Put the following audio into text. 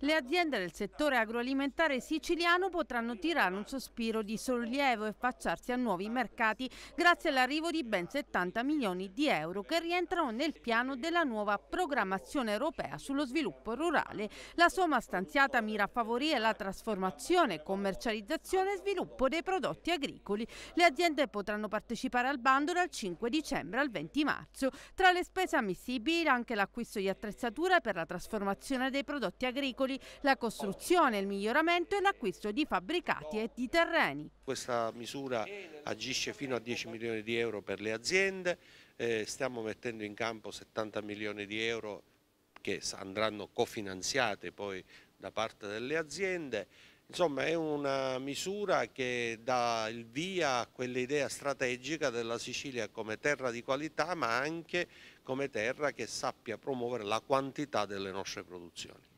Le aziende del settore agroalimentare siciliano potranno tirare un sospiro di sollievo e facciarsi a nuovi mercati grazie all'arrivo di ben 70 milioni di euro che rientrano nel piano della nuova programmazione europea sullo sviluppo rurale. La somma stanziata mira a favorire la trasformazione, commercializzazione e sviluppo dei prodotti agricoli. Le aziende potranno partecipare al bando dal 5 dicembre al 20 marzo. Tra le spese ammissibili anche l'acquisto di attrezzature per la trasformazione dei prodotti agricoli agricoli, la costruzione, il miglioramento e l'acquisto di fabbricati e di terreni. Questa misura agisce fino a 10 milioni di euro per le aziende, eh, stiamo mettendo in campo 70 milioni di euro che andranno cofinanziate poi da parte delle aziende. Insomma è una misura che dà il via a quell'idea strategica della Sicilia come terra di qualità ma anche come terra che sappia promuovere la quantità delle nostre produzioni.